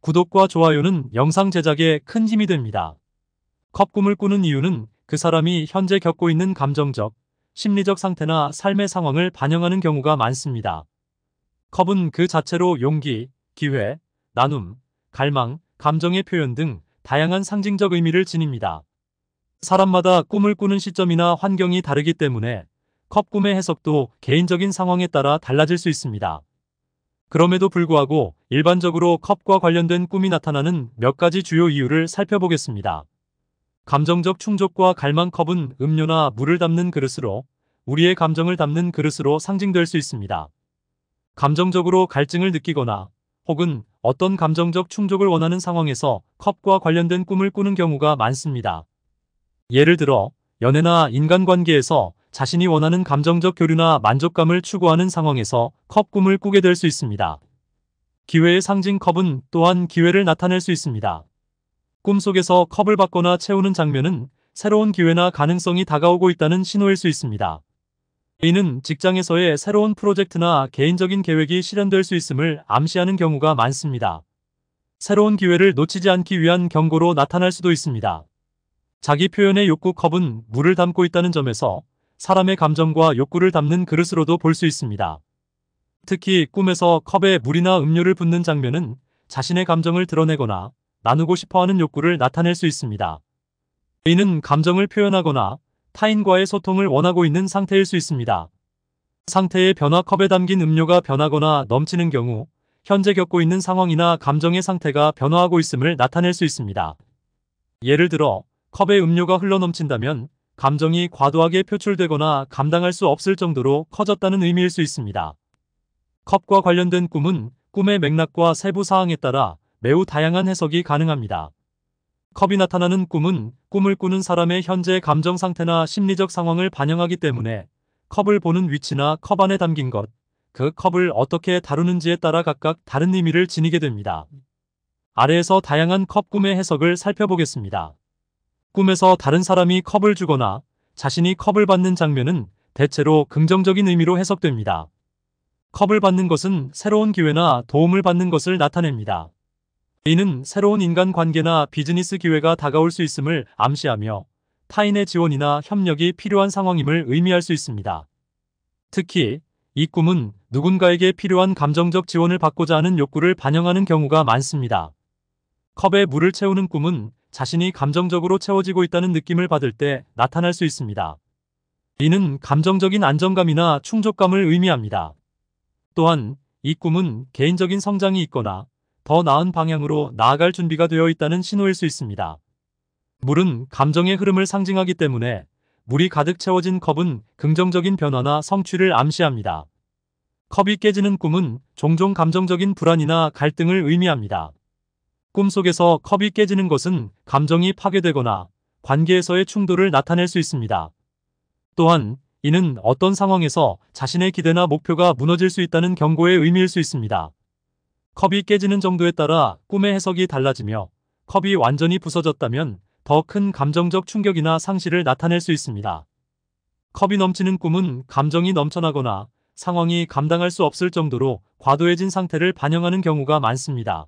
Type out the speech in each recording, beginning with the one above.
구독과 좋아요는 영상 제작에 큰 힘이 됩니다. 컵 꿈을 꾸는 이유는 그 사람이 현재 겪고 있는 감정적, 심리적 상태나 삶의 상황을 반영하는 경우가 많습니다. 컵은 그 자체로 용기, 기회, 나눔, 갈망, 감정의 표현 등 다양한 상징적 의미를 지닙니다. 사람마다 꿈을 꾸는 시점이나 환경이 다르기 때문에 컵 꿈의 해석도 개인적인 상황에 따라 달라질 수 있습니다. 그럼에도 불구하고 일반적으로 컵과 관련된 꿈이 나타나는 몇 가지 주요 이유를 살펴보겠습니다. 감정적 충족과 갈망 컵은 음료나 물을 담는 그릇으로 우리의 감정을 담는 그릇으로 상징될 수 있습니다. 감정적으로 갈증을 느끼거나 혹은 어떤 감정적 충족을 원하는 상황에서 컵과 관련된 꿈을 꾸는 경우가 많습니다. 예를 들어 연애나 인간관계에서 자신이 원하는 감정적 교류나 만족감을 추구하는 상황에서 컵 꿈을 꾸게 될 수 있습니다. 기회의 상징 컵은 또한 기회를 나타낼 수 있습니다. 꿈속에서 컵을 받거나 채우는 장면은 새로운 기회나 가능성이 다가오고 있다는 신호일 수 있습니다. 이는 직장에서의 새로운 프로젝트나 개인적인 계획이 실현될 수 있음을 암시하는 경우가 많습니다. 새로운 기회를 놓치지 않기 위한 경고로 나타날 수도 있습니다. 자기 표현의 욕구 컵은 물을 담고 있다는 점에서 사람의 감정과 욕구를 담는 그릇으로도 볼 수 있습니다. 특히 꿈에서 컵에 물이나 음료를 붓는 장면은 자신의 감정을 드러내거나 나누고 싶어하는 욕구를 나타낼 수 있습니다. 이는 감정을 표현하거나 타인과의 소통을 원하고 있는 상태일 수 있습니다. 상태의 변화 컵에 담긴 음료가 변하거나 넘치는 경우 현재 겪고 있는 상황이나 감정의 상태가 변화하고 있음을 나타낼 수 있습니다. 예를 들어 컵에 음료가 흘러넘친다면 감정이 과도하게 표출되거나 감당할 수 없을 정도로 커졌다는 의미일 수 있습니다. 컵과 관련된 꿈은 꿈의 맥락과 세부 사항에 따라 매우 다양한 해석이 가능합니다. 컵이 나타나는 꿈은 꿈을 꾸는 사람의 현재 감정 상태나 심리적 상황을 반영하기 때문에 컵을 보는 위치나 컵 안에 담긴 것, 그 컵을 어떻게 다루는지에 따라 각각 다른 의미를 지니게 됩니다. 아래에서 다양한 컵 꿈의 해석을 살펴보겠습니다. 꿈에서 다른 사람이 컵을 주거나 자신이 컵을 받는 장면은 대체로 긍정적인 의미로 해석됩니다. 컵을 받는 것은 새로운 기회나 도움을 받는 것을 나타냅니다. 이는 새로운 인간관계나 비즈니스 기회가 다가올 수 있음을 암시하며 타인의 지원이나 협력이 필요한 상황임을 의미할 수 있습니다. 특히 이 꿈은 누군가에게 필요한 감정적 지원을 받고자 하는 욕구를 반영하는 경우가 많습니다. 컵에 물을 채우는 꿈은 자신이 감정적으로 채워지고 있다는 느낌을 받을 때 나타날 수 있습니다. 이는 감정적인 안정감이나 충족감을 의미합니다. 또한 이 꿈은 개인적인 성장이 있거나 더 나은 방향으로 나아갈 준비가 되어 있다는 신호일 수 있습니다. 물은 감정의 흐름을 상징하기 때문에 물이 가득 채워진 컵은 긍정적인 변화나 성취를 암시합니다. 컵이 깨지는 꿈은 종종 감정적인 불안이나 갈등을 의미합니다. 꿈속에서 컵이 깨지는 것은 감정이 파괴되거나 관계에서의 충돌을 나타낼 수 있습니다. 또한 이는 어떤 상황에서 자신의 기대나 목표가 무너질 수 있다는 경고의 의미일 수 있습니다. 컵이 깨지는 정도에 따라 꿈의 해석이 달라지며 컵이 완전히 부서졌다면 더 큰 감정적 충격이나 상실을 나타낼 수 있습니다. 컵이 넘치는 꿈은 감정이 넘쳐나거나 상황이 감당할 수 없을 정도로 과도해진 상태를 반영하는 경우가 많습니다.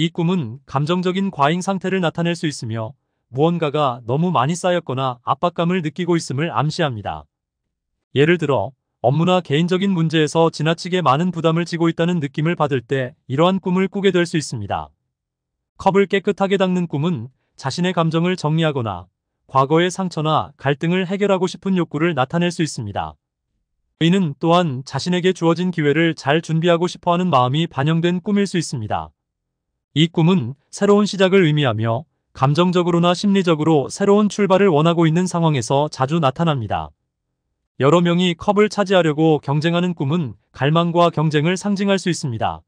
이 꿈은 감정적인 과잉 상태를 나타낼 수 있으며 무언가가 너무 많이 쌓였거나 압박감을 느끼고 있음을 암시합니다. 예를 들어 업무나 개인적인 문제에서 지나치게 많은 부담을 지고 있다는 느낌을 받을 때 이러한 꿈을 꾸게 될 수 있습니다. 컵을 깨끗하게 닦는 꿈은 자신의 감정을 정리하거나 과거의 상처나 갈등을 해결하고 싶은 욕구를 나타낼 수 있습니다. 의는 또한 자신에게 주어진 기회를 잘 준비하고 싶어하는 마음이 반영된 꿈일 수 있습니다. 이 꿈은 새로운 시작을 의미하며 감정적으로나 심리적으로 새로운 출발을 원하고 있는 상황에서 자주 나타납니다. 여러 명이 컵을 차지하려고 경쟁하는 꿈은 갈망과 경쟁을 상징할 수 있습니다.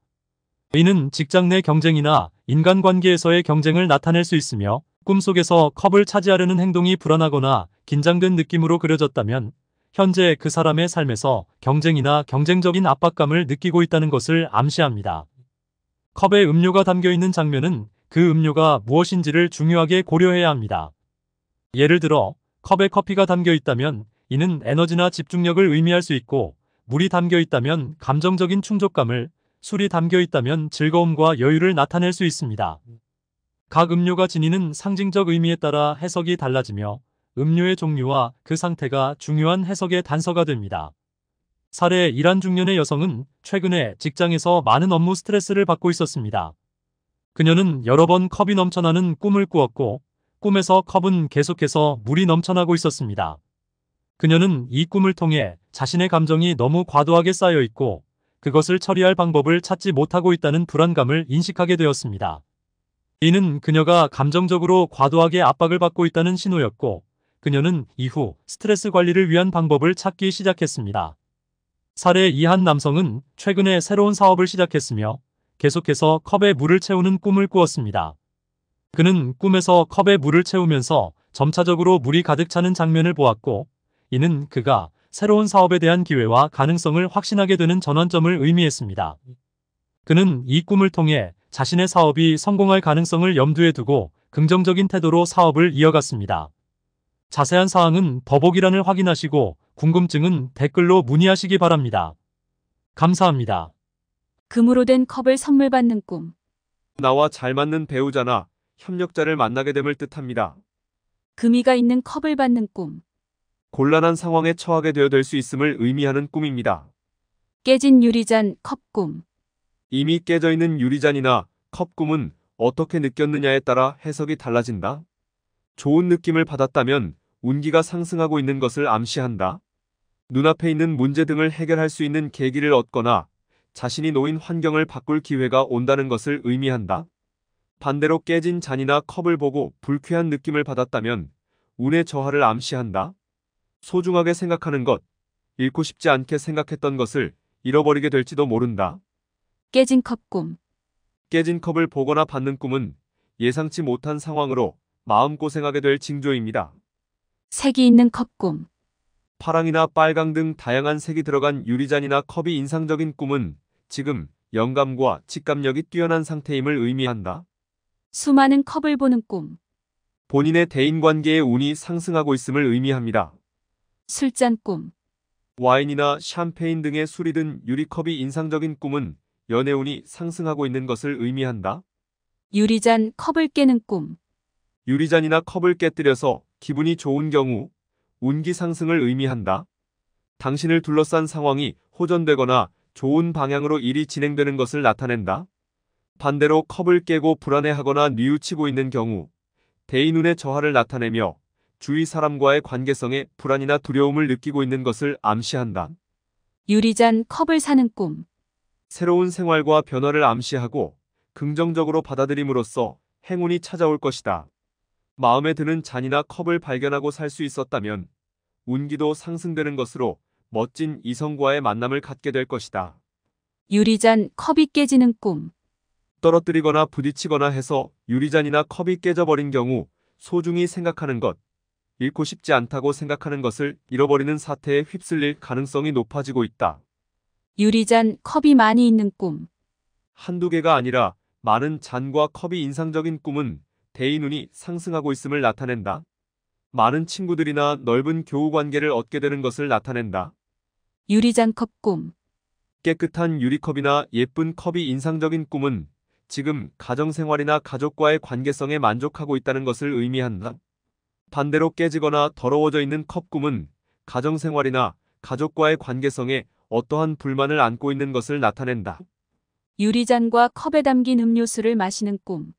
의는 직장 내 경쟁이나 인간관계에서의 경쟁을 나타낼 수 있으며 꿈속에서 컵을 차지하려는 행동이 불안하거나 긴장된 느낌으로 그려졌다면 현재 그 사람의 삶에서 경쟁이나 경쟁적인 압박감을 느끼고 있다는 것을 암시합니다. 컵에 음료가 담겨있는 장면은 그 음료가 무엇인지를 중요하게 고려해야 합니다. 예를 들어 컵에 커피가 담겨있다면 이는 에너지나 집중력을 의미할 수 있고 물이 담겨있다면 감정적인 충족감을 술이 담겨있다면 즐거움과 여유를 나타낼 수 있습니다. 각 음료가 지니는 상징적 의미에 따라 해석이 달라지며 음료의 종류와 그 상태가 중요한 해석의 단서가 됩니다. 사례 일한 중년의 여성은 최근에 직장에서 많은 업무 스트레스를 받고 있었습니다. 그녀는 여러 번 컵이 넘쳐나는 꿈을 꾸었고 꿈에서 컵은 계속해서 물이 넘쳐나고 있었습니다. 그녀는 이 꿈을 통해 자신의 감정이 너무 과도하게 쌓여 있고 그것을 처리할 방법을 찾지 못하고 있다는 불안감을 인식하게 되었습니다. 이는 그녀가 감정적으로 과도하게 압박을 받고 있다는 신호였고 그녀는 이후 스트레스 관리를 위한 방법을 찾기 시작했습니다. 사례 이한 남성은 최근에 새로운 사업을 시작했으며 계속해서 컵에 물을 채우는 꿈을 꾸었습니다. 그는 꿈에서 컵에 물을 채우면서 점차적으로 물이 가득 차는 장면을 보았고 이는 그가 새로운 사업에 대한 기회와 가능성을 확신하게 되는 전환점을 의미했습니다. 그는 이 꿈을 통해 자신의 사업이 성공할 가능성을 염두에 두고 긍정적인 태도로 사업을 이어갔습니다. 자세한 사항은 더보기란을 확인하시고 궁금증은 댓글로 문의하시기 바랍니다. 감사합니다. 금으로 된 컵을 선물 받는 꿈. 나와 잘 맞는 배우자나 협력자를 만나게 됨을 뜻합니다. 금이가 있는 컵을 받는 꿈. 곤란한 상황에 처하게 되어 될 수 있음을 의미하는 꿈입니다. 깨진 유리잔 컵 꿈. 이미 깨져 있는 유리잔이나 컵 꿈은 어떻게 느꼈느냐에 따라 해석이 달라진다. 좋은 느낌을 받았다면 운기가 상승하고 있는 것을 암시한다. 눈앞에 있는 문제 등을 해결할 수 있는 계기를 얻거나 자신이 놓인 환경을 바꿀 기회가 온다는 것을 의미한다. 반대로 깨진 잔이나 컵을 보고 불쾌한 느낌을 받았다면 운의 저하를 암시한다. 소중하게 생각하는 것, 잃고 싶지 않게 생각했던 것을 잃어버리게 될지도 모른다. 깨진 컵꿈 깨진 컵을 보거나 받는 꿈은 예상치 못한 상황으로 마음고생하게 될 징조입니다. 색이 있는 컵꿈 파랑이나 빨강 등 다양한 색이 들어간 유리잔이나 컵이 인상적인 꿈은 지금 영감과 직감력이 뛰어난 상태임을 의미한다. 수많은 컵을 보는 꿈. 본인의 대인관계의 운이 상승하고 있음을 의미합니다. 술잔 꿈. 와인이나 샴페인 등의 술이 든 유리컵이 인상적인 꿈은 연애운이 상승하고 있는 것을 의미한다. 유리잔 컵을 깨는 꿈. 유리잔이나 컵을 깨뜨려서 기분이 좋은 경우 운기 상승을 의미한다. 당신을 둘러싼 상황이 호전되거나 좋은 방향으로 일이 진행되는 것을 나타낸다. 반대로 컵을 깨고 불안해하거나 뉘우치고 있는 경우 대인운의 저하를 나타내며 주위 사람과의 관계성에 불안이나 두려움을 느끼고 있는 것을 암시한다. 유리잔 컵을 사는 꿈 새로운 생활과 변화를 암시하고 긍정적으로 받아들임으로써 행운이 찾아올 것이다. 마음에 드는 잔이나 컵을 발견하고 살 수 있었다면 운기도 상승되는 것으로 멋진 이성과의 만남을 갖게 될 것이다. 유리잔 컵이 깨지는 꿈 떨어뜨리거나 부딪히거나 해서 유리잔이나 컵이 깨져버린 경우 소중히 생각하는 것, 잃고 싶지 않다고 생각하는 것을 잃어버리는 사태에 휩쓸릴 가능성이 높아지고 있다. 유리잔 컵이 많이 있는 꿈 한두 개가 아니라 많은 잔과 컵이 인상적인 꿈은 대인운이 상승하고 있음을 나타낸다. 많은 친구들이나 넓은 교우 관계를 얻게 되는 것을 나타낸다. 유리잔 컵 꿈. 깨끗한 유리컵이나 예쁜 컵이 인상적인 꿈은 지금 가정생활이나 가족과의 관계성에 만족하고 있다는 것을 의미한다. 반대로 깨지거나 더러워져 있는 컵 꿈은 가정생활이나 가족과의 관계성에 어떠한 불만을 안고 있는 것을 나타낸다. 유리잔과 컵에 담긴 음료수를 마시는 꿈.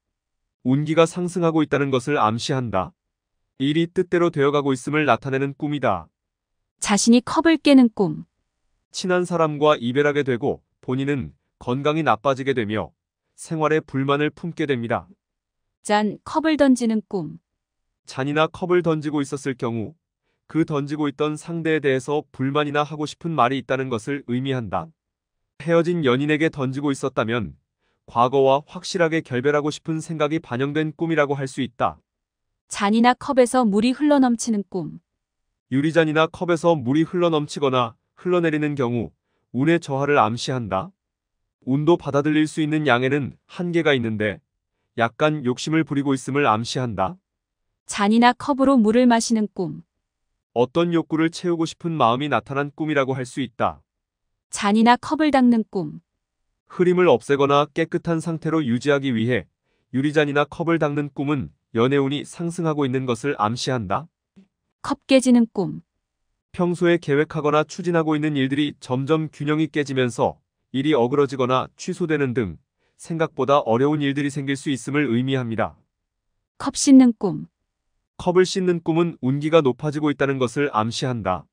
운기가 상승하고 있다는 것을 암시한다. 일이 뜻대로 되어가고 있음을 나타내는 꿈이다. 자신이 컵을 깨는 꿈. 친한 사람과 이별하게 되고 본인은 건강이 나빠지게 되며 생활에 불만을 품게 됩니다. 짠, 컵을 던지는 꿈. 잔이나 컵을 던지고 있었을 경우 그 던지고 있던 상대에 대해서 불만이나 하고 싶은 말이 있다는 것을 의미한다. 헤어진 연인에게 던지고 있었다면 과거와 확실하게 결별하고 싶은 생각이 반영된 꿈이라고 할 수 있다. 잔이나 컵에서 물이 흘러넘치는 꿈. 유리잔이나 컵에서 물이 흘러넘치거나 흘러내리는 경우 운의 저하를 암시한다. 운도 받아들일 수 있는 양에는 한계가 있는데 약간 욕심을 부리고 있음을 암시한다. 잔이나 컵으로 물을 마시는 꿈. 어떤 욕구를 채우고 싶은 마음이 나타난 꿈이라고 할 수 있다. 잔이나 컵을 닦는 꿈. 흐림을 없애거나 깨끗한 상태로 유지하기 위해 유리잔이나 컵을 닦는 꿈은 연애운이 상승하고 있는 것을 암시한다. 컵 깨지는 꿈. 평소에 계획하거나 추진하고 있는 일들이 점점 균형이 깨지면서 일이 어그러지거나 취소되는 등 생각보다 어려운 일들이 생길 수 있음을 의미합니다. 컵 씻는 꿈. 컵을 씻는 꿈은 운기가 높아지고 있다는 것을 암시한다.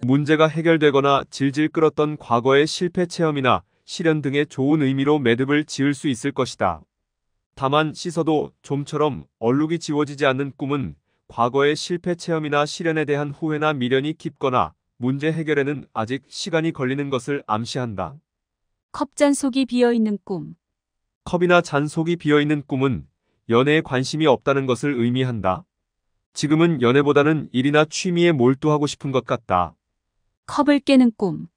문제가 해결되거나 질질 끌었던 과거의 실패 체험이나 실현 등의 좋은 의미로 매듭을 지을 수 있을 것이다. 다만 씻어도 좀처럼 얼룩이 지워지지 않는 꿈은 과거의 실패 체험이나 실현에 대한 후회나 미련이 깊거나 문제 해결에는 아직 시간이 걸리는 것을 암시한다. 컵잔 속이 비어있는 꿈 컵이나 잔 속이 비어있는 꿈은 연애에 관심이 없다는 것을 의미한다. 지금은 연애보다는 일이나 취미에 몰두하고 싶은 것 같다. 컵을 깨는 꿈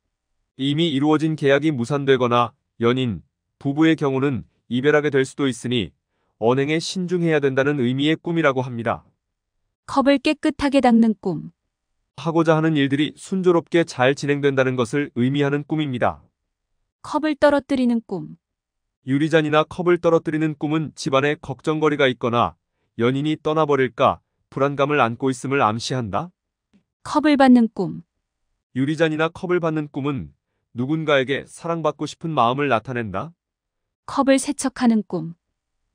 이미 이루어진 계약이 무산되거나 연인, 부부의 경우는 이별하게 될 수도 있으니 언행에 신중해야 된다는 의미의 꿈이라고 합니다. 컵을 깨끗하게 닦는 꿈. 하고자 하는 일들이 순조롭게 잘 진행된다는 것을 의미하는 꿈입니다. 컵을 떨어뜨리는 꿈. 유리잔이나 컵을 떨어뜨리는 꿈은 집안에 걱정거리가 있거나 연인이 떠나버릴까 불안감을 안고 있음을 암시한다. 컵을 받는 꿈. 유리잔이나 컵을 받는 꿈은 누군가에게 사랑받고 싶은 마음을 나타낸다. 컵을 세척하는 꿈.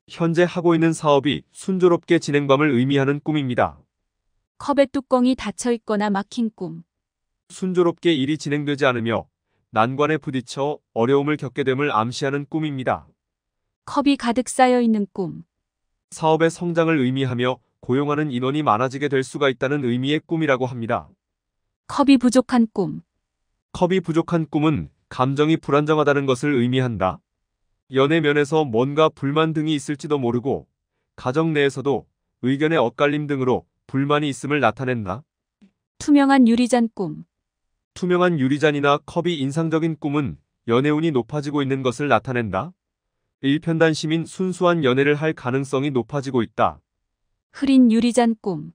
현재 하고 있는 사업이 순조롭게 진행됨을 의미하는 꿈입니다. 컵의 뚜껑이 닫혀 있거나 막힌 꿈. 순조롭게 일이 진행되지 않으며 난관에 부딪혀 어려움을 겪게 됨을 암시하는 꿈입니다. 컵이 가득 쌓여 있는 꿈. 사업의 성장을 의미하며 고용하는 인원이 많아지게 될 수가 있다는 의미의 꿈이라고 합니다. 컵이 부족한 꿈. 컵이 부족한 꿈은 감정이 불안정하다는 것을 의미한다. 연애 면에서 뭔가 불만 등이 있을지도 모르고 가정 내에서도 의견의 엇갈림 등으로 불만이 있음을 나타낸다. 투명한 유리잔 꿈 투명한 유리잔이나 컵이 인상적인 꿈은 연애운이 높아지고 있는 것을 나타낸다. 일편단심인 순수한 연애를 할 가능성이 높아지고 있다. 흐린 유리잔 꿈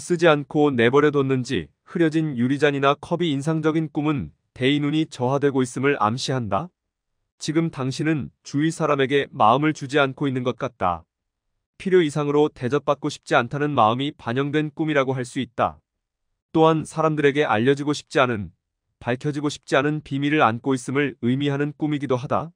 쓰지 않고 내버려뒀는지 흐려진 유리잔이나 컵이 인상적인 꿈은 대인운이 저하되고 있음을 암시한다. 지금 당신은 주위 사람에게 마음을 주지 않고 있는 것 같다. 필요 이상으로 대접받고 싶지 않다는 마음이 반영된 꿈이라고 할 수 있다. 또한 사람들에게 알려지고 싶지 않은, 밝혀지고 싶지 않은 비밀을 안고 있음을 의미하는 꿈이기도 하다.